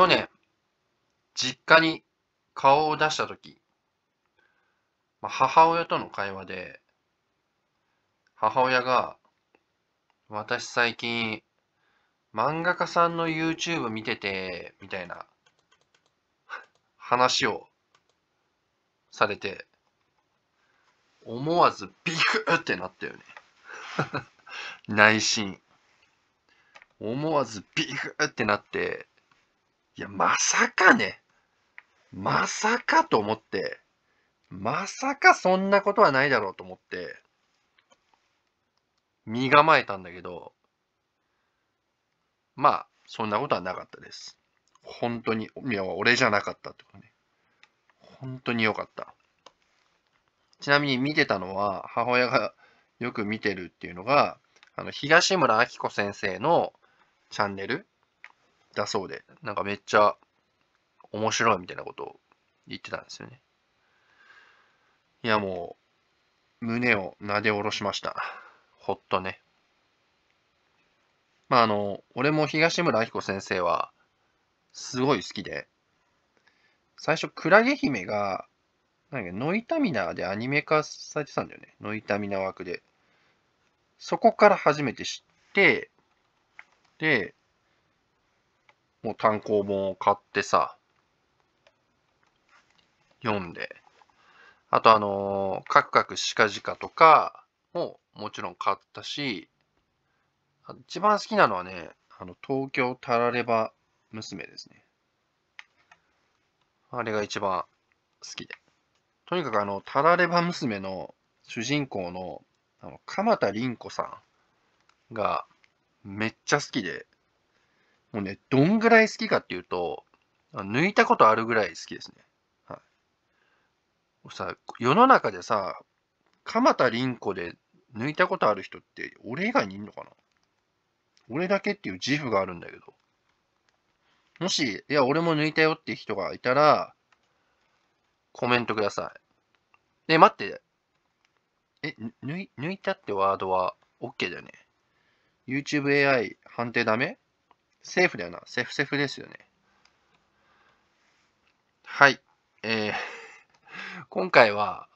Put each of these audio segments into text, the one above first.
去年、実家に顔を出したとき、まあ、母親との会話で、母親が、私最近、漫画家さんの YouTube 見てて、みたいな、話をされて、思わずビクってなったよね。内心。思わずビクってなって、いや、まさかね。まさかと思って。まさかそんなことはないだろうと思って、身構えたんだけど、まあ、そんなことはなかったです。本当に、いや、俺じゃなかったってことね。本当に良かった。ちなみに見てたのは、母親がよく見てるっていうのが、あの、東村明子先生のチャンネルだそうで、なんかめっちゃ面白いみたいなことを言ってたんですよね。いやもう、胸をなで下ろしました。ほっとね。まああの、俺も東村明子先生は、すごい好きで、最初、クラゲ姫が、なんか、ノイタミナーでアニメ化されてたんだよね。ノイタミナー枠で。そこから初めて知って、で、もう単行本を買ってさ、読んで、あとあのー、カクカクシカジカとかももちろん買ったし、一番好きなのはね、あの、東京タラレバ娘ですね。あれが一番好きで。とにかくあの、タラレバ娘の主人公の、あの、鎌田凛子さんがめっちゃ好きで、もうね、どんぐらい好きかっていうと、抜いたことあるぐらい好きですね。はい。さ、世の中でさ、鎌田凛子で抜いたことある人って、俺以外にいんのかな俺だけっていう自負があるんだけど。もし、いや、俺も抜いたよっていう人がいたら、コメントください。え、待って。え、抜い、抜いたってワードは OK だよね。YouTube AI 判定ダメセーフだよな。セフセフですよね。はい。えー、今回は、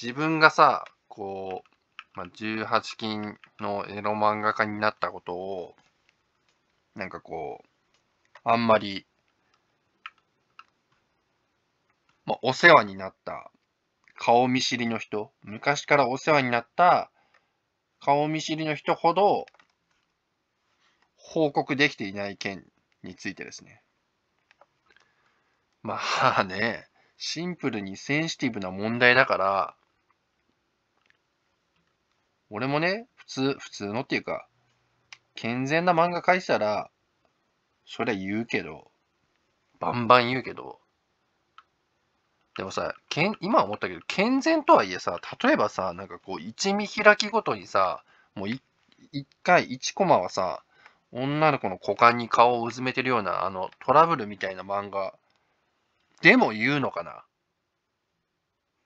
自分がさ、こう、まあ、18禁のエロ漫画家になったことを、なんかこう、あんまり、まあ、お世話になった、顔見知りの人、昔からお世話になった、顔見知りの人ほど、報告できていない件についてですね。まあね、シンプルにセンシティブな問題だから、俺もね、普通、普通のっていうか、健全な漫画描いてたら、そりゃ言うけど、バンバン言うけど、でもさ、けん今思ったけど、健全とはいえさ、例えばさ、なんかこう、一見開きごとにさ、もう一回、一コマはさ、女の子の股間に顔をうずめてるような、あの、トラブルみたいな漫画、でも言うのかな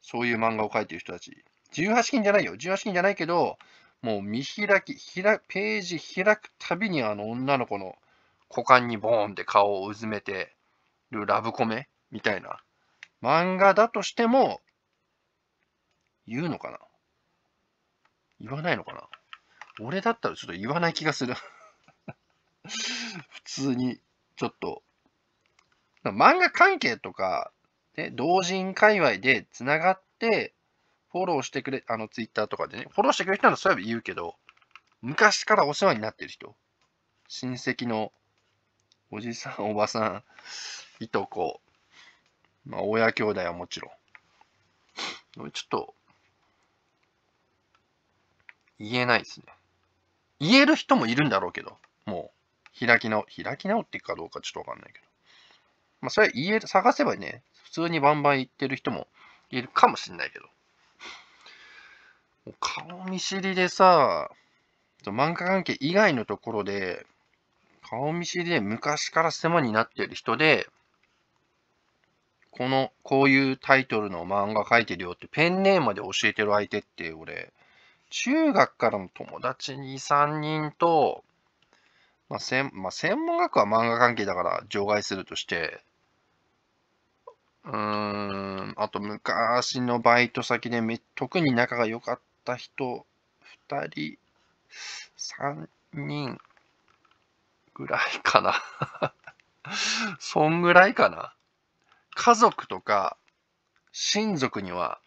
そういう漫画を描いてる人たち。18禁じゃないよ。18禁じゃないけど、もう見開き、開ページ開くたびにあの女の子の股間にボーンって顔をうずめてるラブコメみたいな。漫画だとしても、言うのかな言わないのかな俺だったらちょっと言わない気がする。普通に、ちょっと、漫画関係とか、ね、同人界隈でつながって、フォローしてくれ、あの、ツイッターとかでね、フォローしてくれる人ならそういえば言うけど、昔からお世話になってる人、親戚のおじさん、おばさん、いとこ、まあ、親兄弟はもちろん。ちょっと、言えないですね。言える人もいるんだろうけど、もう。開き直、開き直っていくかどうかちょっとわかんないけど。まあ、それは言える、探せばね、普通にバンバン言ってる人もいるかもしんないけど。顔見知りでさ、漫画関係以外のところで、顔見知りで昔から世話になってる人で、この、こういうタイトルの漫画書いてるよってペンネームまで教えてる相手って、俺、中学からの友達に3人と、まあ、専まあ、専門学校は漫画関係だから除外するとして、うーん、あと昔のバイト先でめ特に仲が良かった人、2人、3人ぐらいかな そんぐらいかな。家族とか親族には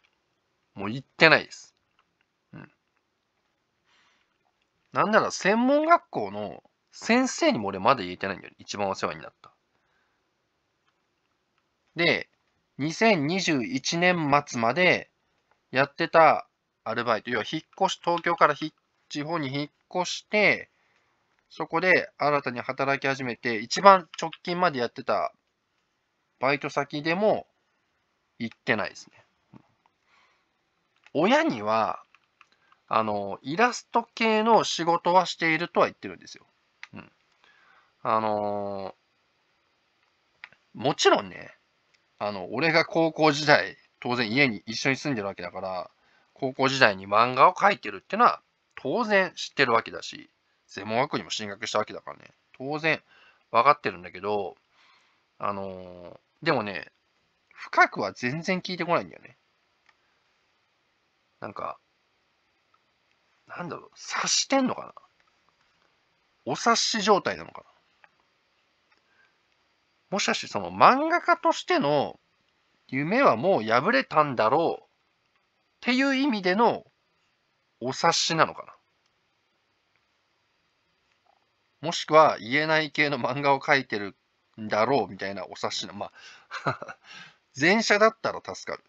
もう行ってないです。うん。なんなら専門学校の先生にも俺まだ言えてないんだよ、一番お世話になった。で、2021年末までやってたアルバイト、要は引っ越し、東京から地方に引っ越して、そこで新たに働き始めて、一番直近までやってたバイト先でも行ってないですね。親には、あの、イラスト系の仕事はしているとは言ってるんですよ。あのー、もちろんね、あの、俺が高校時代、当然家に一緒に住んでるわけだから、高校時代に漫画を描いてるってのは、当然知ってるわけだし、専門学校にも進学したわけだからね、当然分かってるんだけど、あのー、でもね、深くは全然聞いてこないんだよね。なんか、なんだろう、察してんのかなお察し状態なのかなもしかしてその漫画家としての夢はもう破れたんだろうっていう意味でのお察しなのかなもしくは言えない系の漫画を描いてるんだろうみたいなお察しの、まあ 前者だったら助かる。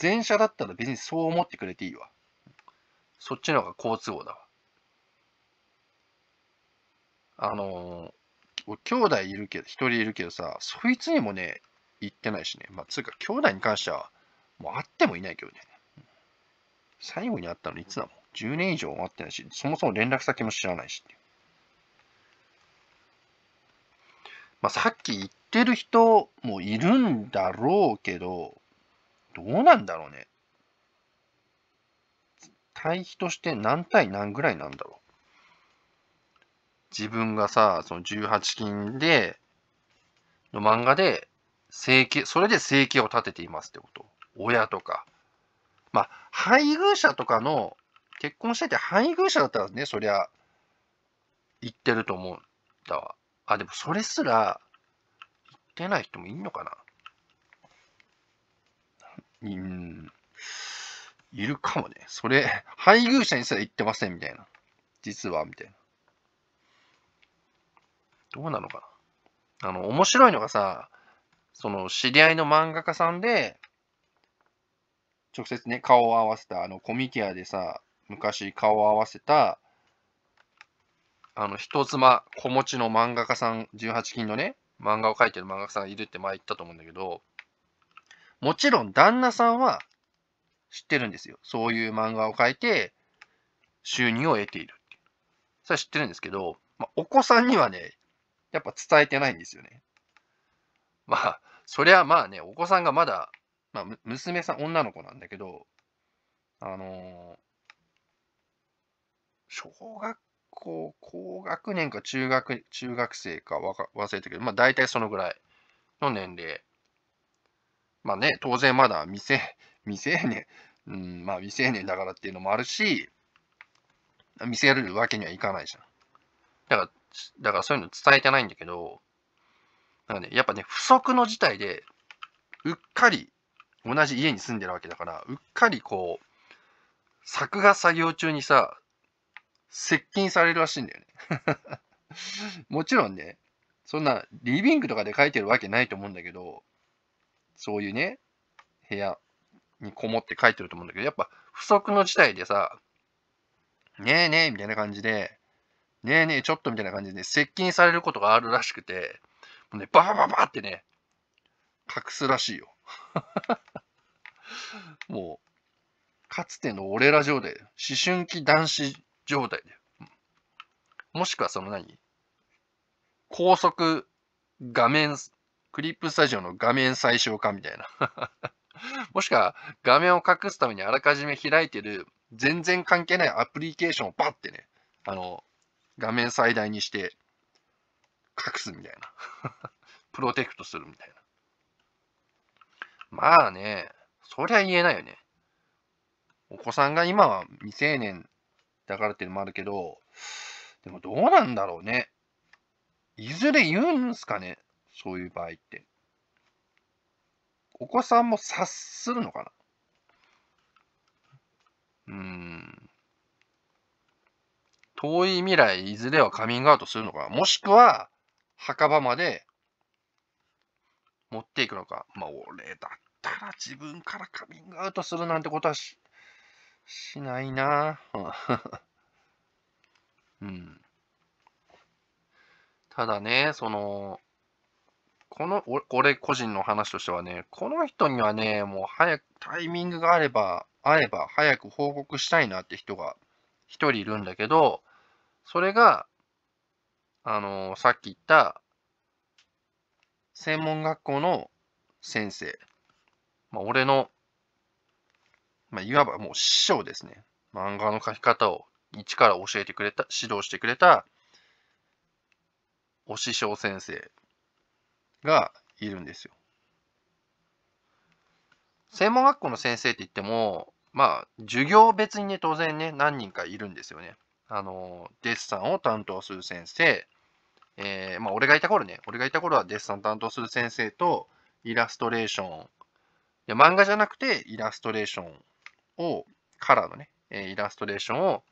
前者だったら別にそう思ってくれていいわ。そっちの方が好都合だわ。あの俺兄弟いるけど、一人いるけどさ、そいつにもね、言ってないしね。まあ、つうか、兄弟に関しては、もう会ってもいないけどね。最後に会ったのいつだもん。10年以上会ってないし、そもそも連絡先も知らないしまあ、さっき言ってる人もいるんだろうけど、どうなんだろうね。対比として何対何ぐらいなんだろう。自分がさ、その18金で、の漫画で、生計、それで生計を立てていますってこと。親とか。まあ、配偶者とかの、結婚してて配偶者だったらね、そりゃ、言ってると思うんだわ。あ、でもそれすら、言ってない人もいんのかなうん。いるかもね。それ、配偶者にすら言ってませんみたいな。実は、みたいな。どうなのかなあの、面白いのがさ、その知り合いの漫画家さんで、直接ね、顔を合わせた、あの、コミケアでさ、昔顔を合わせた、あの、人妻、子持ちの漫画家さん、18金のね、漫画を描いてる漫画家さんがいるって前言ったと思うんだけど、もちろん旦那さんは知ってるんですよ。そういう漫画を描いて収入を得ているってそれは知ってるんですけど、まあ、お子さんにはね、やっぱ伝えてないんですよね。まあ、そりゃまあね、お子さんがまだ、まあ、娘さん、女の子なんだけど、あのー、小学校、高学年か中学、中学生かわか忘れたけど、まあ大体そのぐらいの年齢。まあね、当然まだ未成、未成年、うん、まあ未成年だからっていうのもあるし、見せられるわけにはいかないじゃん。だから、だからそういうの伝えてないんだけど、なんかね、やっぱね、不測の事態で、うっかり、同じ家に住んでるわけだから、うっかりこう、作画作業中にさ、接近されるらしいんだよね もちろんね、そんなリビングとかで書いてるわけないと思うんだけど、そういうね、部屋にこもって書いてると思うんだけど、やっぱ不測の事態でさ、ねえねえみたいな感じで、ねえねえ、ちょっとみたいな感じで、ね、接近されることがあるらしくて、もうね、ババババってね、隠すらしいよ。もう、かつての俺ら状態思春期男子状態で。もしくはその何高速画面、クリップスタジオの画面最小化みたいな。もしくは画面を隠すためにあらかじめ開いてる全然関係ないアプリケーションをバッてね、あの、画面最大にして隠すみたいな。プロテクトするみたいな。まあね、そりゃ言えないよね。お子さんが今は未成年だからっていうのもあるけど、でもどうなんだろうね。いずれ言うんすかねそういう場合って。お子さんも察するのかなうーん。遠い未来、いずれはカミングアウトするのか、もしくは、墓場まで持っていくのか。まあ、俺だったら自分からカミングアウトするなんてことはし、しないな うん。ただね、その、この、俺個人の話としてはね、この人にはね、もう早く、タイミングがあれば、会えば早く報告したいなって人が一人いるんだけど、それが、あのー、さっき言った、専門学校の先生。まあ、俺の、まあ、いわばもう師匠ですね。漫画の描き方を一から教えてくれた、指導してくれた、お師匠先生がいるんですよ。専門学校の先生って言っても、まあ、授業別にね、当然ね、何人かいるんですよね。あの、デッサンを担当する先生、えー、まあ、俺がいた頃ね、俺がいた頃はデッサン担当する先生と、イラストレーション、いや、漫画じゃなくて、イラストレーションを、カラーのね、イラストレーションを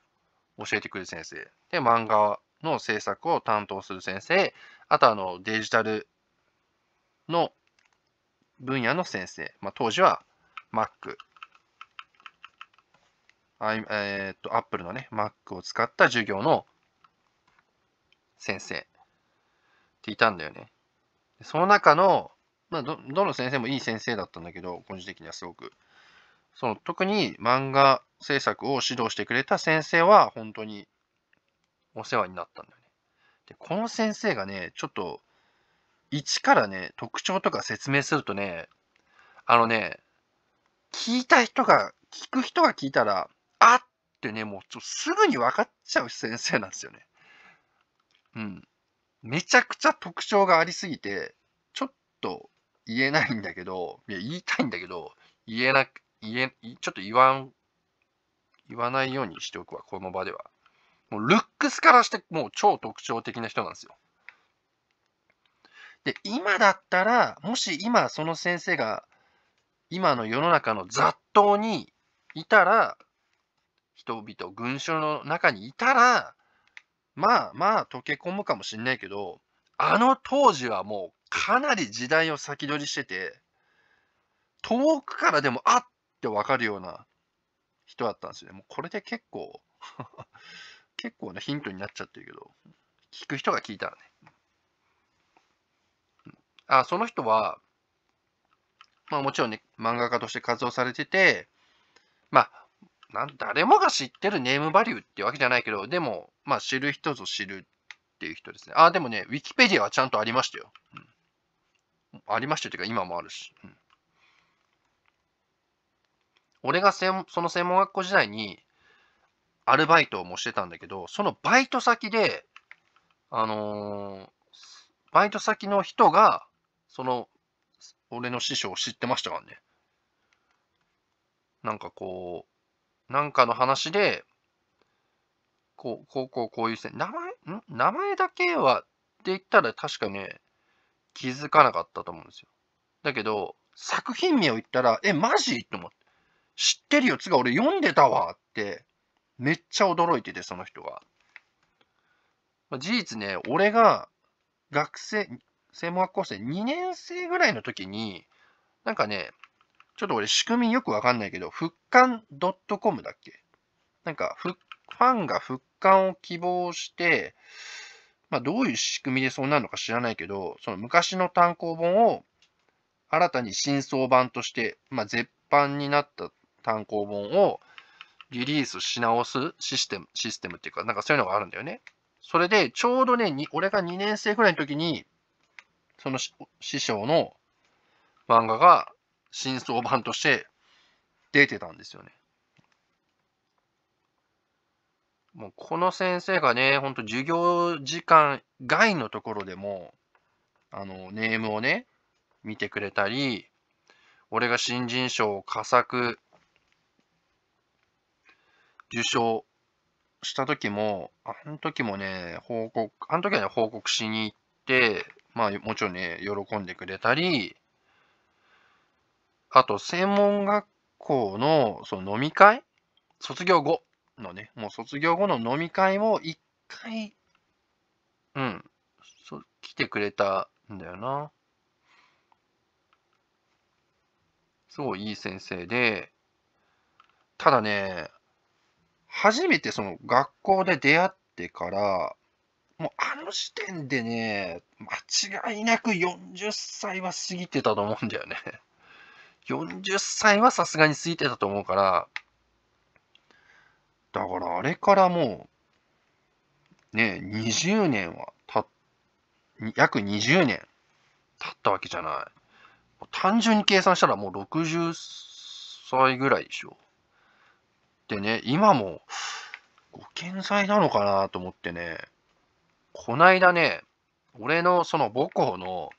教えてくる先生、で、漫画の制作を担当する先生、あとあの、デジタルの分野の先生、まあ、当時は Mac えっと、Apple のね、Mac を使った授業の先生っていたんだよね。その中の、まあ、どどの先生もいい先生だったんだけど、個人的にはすごく。その特に漫画制作を指導してくれた先生は本当にお世話になったんだよね。で、この先生がね、ちょっと一からね、特徴とか説明するとね、あのね、聞いた人が、聞く人が聞いたらあってね、もうちょすぐに分かっちゃう先生なんですよね。うん。めちゃくちゃ特徴がありすぎて、ちょっと言えないんだけど、いや、言いたいんだけど、言えな、言え、ちょっと言わん、言わないようにしておくわ、この場では。もうルックスからしてもう超特徴的な人なんですよ。で、今だったら、もし今その先生が今の世の中の雑踏にいたら、人々、群衆の中にいたら、まあまあ溶け込むかもしんないけど、あの当時はもうかなり時代を先取りしてて、遠くからでもあってわかるような人だったんですよね。もうこれで結構 結構なヒントになっちゃってるけど、聞く人が聞いたらね。あ、その人は、まあもちろんね、漫画家として活動されてて、まあなん誰もが知ってるネームバリューってわけじゃないけど、でも、まあ、知る人ぞ知るっていう人ですね。あ、でもね、ウィキペディアはちゃんとありましたよ。うん、ありましたというか、今もあるし。うん、俺がせんその専門学校時代に、アルバイトもしてたんだけど、そのバイト先で、あのー、バイト先の人が、その、俺の師匠を知ってましたからね。なんかこう、なんかの話で、こう、こう、こう、こういう線、名前、ん名前だけはって言ったら確かね、気づかなかったと思うんですよ。だけど、作品名を言ったら、え、マジって思って。知ってるよ、つか俺読んでたわって、めっちゃ驚いてて、その人が。事実ね、俺が学生、専門学校生2年生ぐらいの時に、なんかね、ちょっと俺仕組みよくわかんないけど、復刊 .com だっけなんかフ、ァンが復刊を希望して、まあ、どういう仕組みでそうなるのか知らないけど、その昔の単行本を新たに新装版として、まあ、絶版になった単行本をリリースし直すシステム、システムっていうか、なんかそういうのがあるんだよね。それで、ちょうどね、俺が2年生ぐらいの時に、その師匠の漫画が新装版として出てたんですよね。もうこの先生がね、ほんと授業時間外のところでも、あの、ネームをね、見てくれたり、俺が新人賞を佳作受賞した時も、あの時もね、報告、あの時はね、報告しに行って、まあもちろんね、喜んでくれたり、あと、専門学校のその飲み会、卒業後のね、もう卒業後の飲み会も一回、うん、そ来てくれたんだよな。すごいいい先生で、ただね、初めてその学校で出会ってから、もうあの時点でね、間違いなく40歳は過ぎてたと思うんだよね。40歳はさすがに過ぎてたと思うから、だからあれからもう、ね、20年はた、約20年経ったわけじゃない。単純に計算したらもう60歳ぐらいでしょ。でね、今もご健在なのかなと思ってね、こないだね、俺のその母校の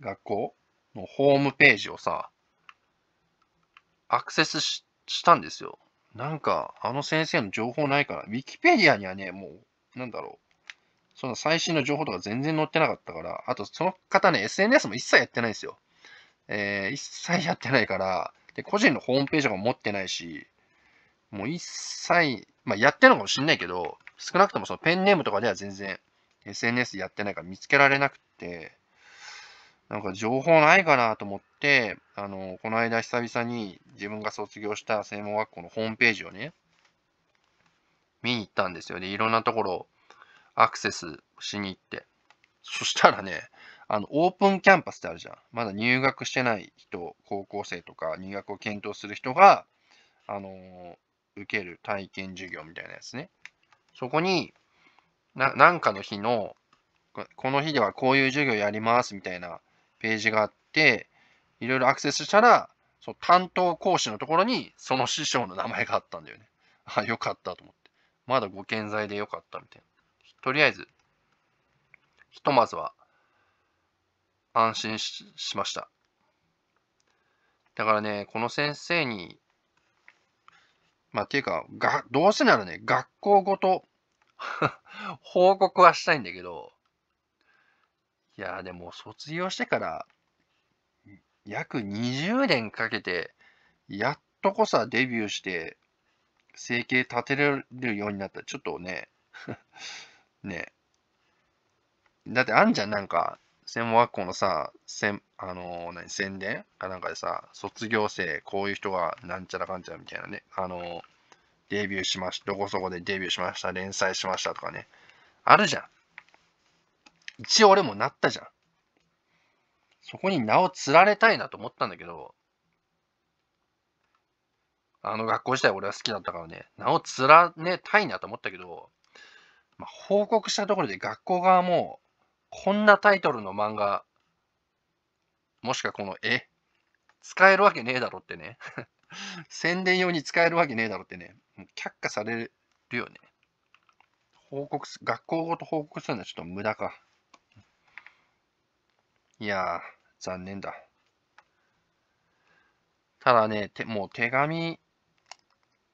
学校もうホームページをさ、アクセスししたんですよ。なんか、あの先生の情報ないから、ウィキペディアにはね、もう、なんだろう。その最新の情報とか全然載ってなかったから、あとその方ね、SNS も一切やってないんですよ。えー、一切やってないから、で、個人のホームページとか持ってないし、もう一切、まあやってるのかもしんないけど、少なくともそのペンネームとかでは全然 SNS やってないから見つけられなくて、なんか情報ないかなと思って、あの、この間久々に自分が卒業した専門学校のホームページをね、見に行ったんですよね。いろんなところアクセスしに行って。そしたらね、あの、オープンキャンパスってあるじゃん。まだ入学してない人、高校生とか入学を検討する人が、あの、受ける体験授業みたいなやつね。そこに、な、なんかの日の、この日ではこういう授業やりますみたいなページがあって、いろいろアクセスしたら、その担当講師のところにその師匠の名前があったんだよね。あ、よかったと思って。まだご健在でよかったみたいな。とりあえず、ひとまずは安心しました。だからね、この先生に、まあ、っていうか、が、どうせならね、学校ごと 報告はしたいんだけど、いやでも卒業してから約20年かけてやっとこさデビューして生計立てられるようになったちょっとね ねだってあんじゃんなんか専門学校のさ、せんあのー、何宣伝かなんかでさ、卒業生、こういう人がなんちゃらかんちゃらみたいなね、あのー、デビューしました、どこそこでデビューしました、連載しましたとかね、あるじゃん。一応俺もなったじゃん。そこに名を釣られたいなと思ったんだけど、あの学校自体俺は好きだったからね、名を連ねたいなと思ったけど、まあ、報告したところで学校側も、こんなタイトルの漫画、もしくはこの絵、使えるわけねえだろってね。宣伝用に使えるわけねえだろってね。却下されるよね。報告す、学校ごと報告するのはちょっと無駄か。いやー、残念だ。ただね、てもう手紙、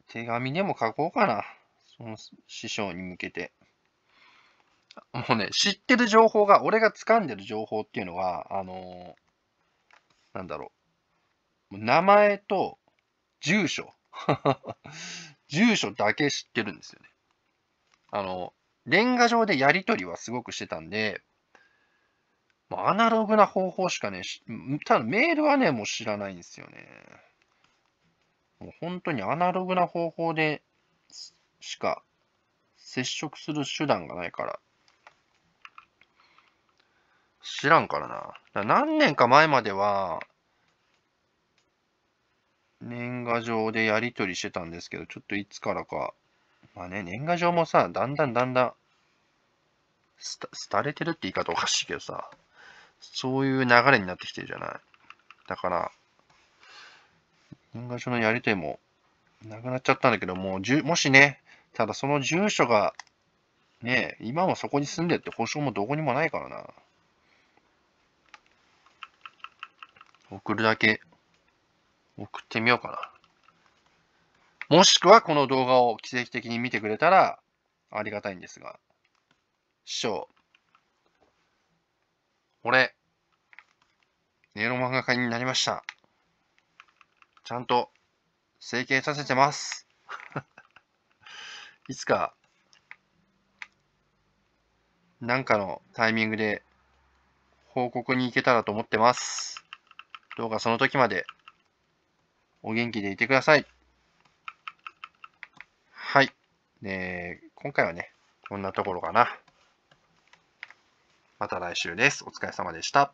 手紙でも書こうかな。その師匠に向けて。もうね、知ってる情報が、俺が掴んでる情報っていうのは、あのー、なんだろう。名前と住所。住所だけ知ってるんですよね。あの、レンガ上でやり取りはすごくしてたんで、もうアナログな方法しかね、ただメールはね、もう知らないんですよね。もう本当にアナログな方法でしか接触する手段がないから。知らんからな。ら何年か前までは、年賀状でやり取りしてたんですけど、ちょっといつからか。まあね、年賀状もさ、だんだんだんだん、廃れてるって言い方おかしいけどさ、そういう流れになってきてるじゃない。だから、年賀状のやり手もなくなっちゃったんだけど、ももしね、ただその住所が、ね、今もそこに住んでって保証もどこにもないからな。送るだけ、送ってみようかな。もしくはこの動画を奇跡的に見てくれたらありがたいんですが、師匠、俺、ネロ漫画家になりました。ちゃんと整形させてます。いつか、なんかのタイミングで報告に行けたらと思ってます。どうかその時までお元気でいてください。はい。ね今回はね、こんなところかな。また来週です。お疲れ様でした。